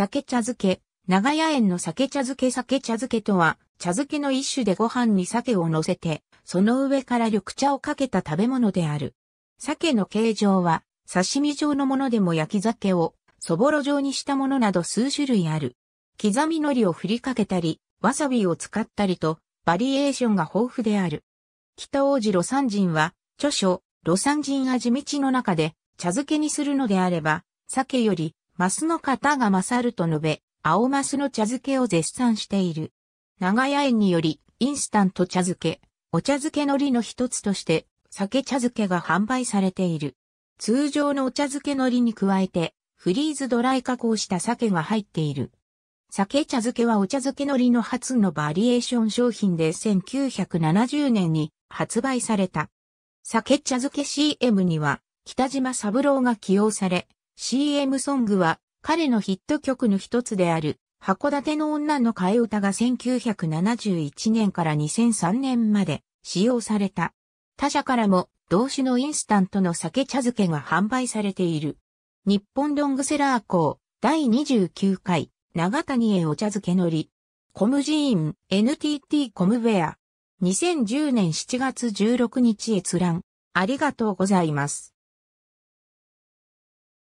酒茶漬け、長屋園の酒茶漬け酒茶漬けとは、茶漬けの一種でご飯に鮭を乗せて、その上から緑茶をかけた食べ物である。鮭の形状は、刺身状のものでも焼き鮭を、そぼろ状にしたものなど数種類ある。刻み海苔を振りかけたり、わさびを使ったりと、バリエーションが豊富である。北王子魯山人は、著書、魯山人味道の中で、茶漬けにするのであれば、鮭よりマスの方が勝ると述べ、青マスの茶漬けを絶賛している。長屋園により、インスタント茶漬け、お茶漬けのりの一つとして、酒茶漬けが販売されている。通常のお茶漬けのりに加えて、フリーズドライ加工した鮭が入っている。酒茶漬けはお茶漬けのりの初のバリエーション商品で1970年に発売された。酒茶漬け CM には北島三郎が起用され、CM ソングは彼のヒット曲の一つである函館の女の替え歌が1971年から2003年まで使用された。他社からも同種のインスタントの酒茶漬けが販売されている。日本ロングセラー校第29回長谷へお茶漬けのり。コムジーン NTT コムウェア。2010年7月16日閲覧。ありがとうございます。